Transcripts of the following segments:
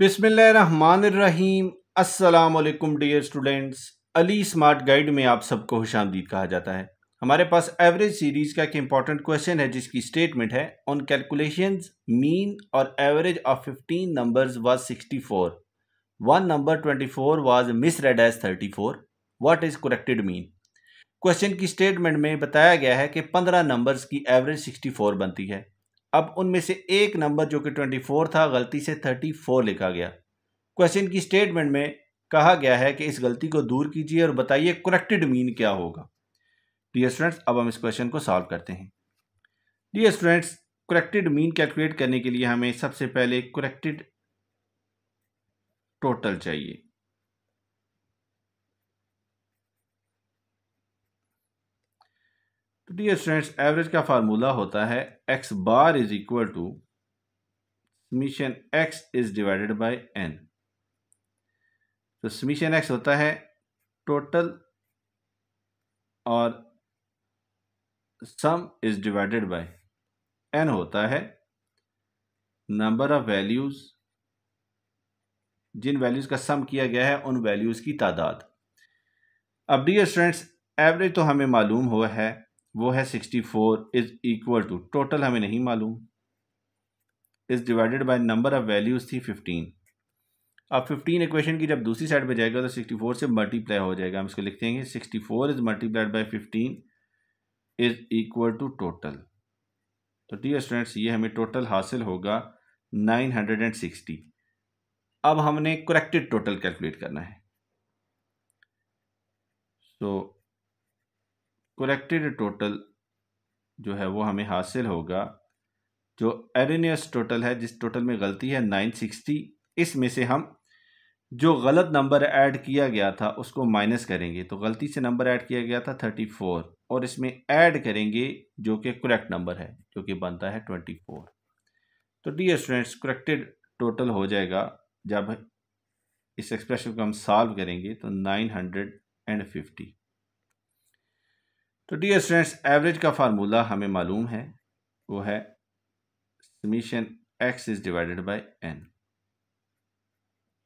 बिसमीम असलकुम dear students Ali smart guide में आप सबको खुश आमदीद कहा जाता है हमारे पास एवरेज सीरीज़ का एक इम्पॉर्टेंट क्वेश्चन है जिसकी स्टेटमेंट है ऑन कैलकुलेशन मीन और average of 15 numbers was 64 one number 24 was misread as 34 what is corrected mean question की स्टेटमेंट में बताया गया है कि 15 नंबर्स की एवरेज 64 बनती है अब उनमें से एक नंबर जो कि ट्वेंटी फोर था गलती से थर्टी फोर लिखा गया क्वेश्चन की स्टेटमेंट में कहा गया है कि इस गलती को दूर कीजिए और बताइए करेक्टेड मीन क्या होगा डियर स्टूडेंट्स अब हम इस क्वेश्चन को सॉल्व करते हैं dear students corrected mean calculate करने के लिए हमें सबसे पहले करेक्टेड टोटल चाहिए डियर स्टूडेंट्स एवरेज का फार्मूला होता है x bar is equal to summation x is divided by n तो समीशन एक्स होता है टोटल और sum is divided by n होता है नंबर ऑफ वैल्यूज़ जिन वैल्यूज़ का सम किया गया है उन वैल्यूज़ की तादाद अब डियर स्टूडेंट्स एवरेज तो हमें मालूम हुआ है वो है sixty four is equal to total हमें नहीं मालूम is divided by number of values थी फिफ्टीन अब फिफ्टीन इक्वेशन की जब दूसरी साइड पे जाएगा तो सिक्सटी फोर से मल्टीप्लाई हो जाएगा हम इसको लिखते हैं sixty four is multiplied by fifteen is equal to total तो डी स्टूडेंट्स ये हमें टोटल हासिल होगा नाइन हंड्रेड एंड सिक्सटी अब हमने करेक्टेड टोटल कैलकुलेट करना है सो so, कलेक्टेड टोटल जो है वो हमें हासिल होगा जो एरेनियस टोटल है जिस टोटल में गलती है 960 इसमें से हम जो गलत नंबर ऐड किया गया था उसको माइनस करेंगे तो गलती से नंबर ऐड किया गया था 34 और इसमें ऐड करेंगे जो कि करेक्ट नंबर है जो कि बनता है 24 तो डी स्टूडेंट्स करेक्टेड टोटल हो जाएगा जब इस एक्सप्रेशन को हम सॉल्व करेंगे तो नाइन हंड्रेड एंड फिफ्टी तो डी स्टूडेंट्स एवरेज का फार्मूला हमें मालूम है वो है summation x is divided by n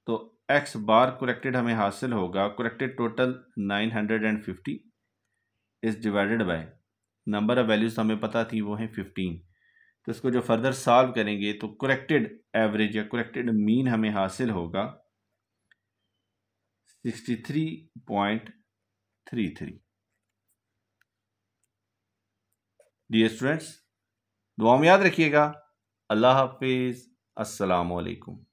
तो एक्स बार कुरेक्टेड हमें हासिल होगा corrected total nine hundred and fifty is divided by number of values हमें पता थी वो है फिफ्टीन तो इसको जो फर्दर सॉल्व करेंगे तो कुरेक्टेड एवरेज या कुरेक्टेड मीन हमें हासिल होगा sixty three three point three dear students दुआ में याद रखिएगा अल्लाह हाफिज़ असलकम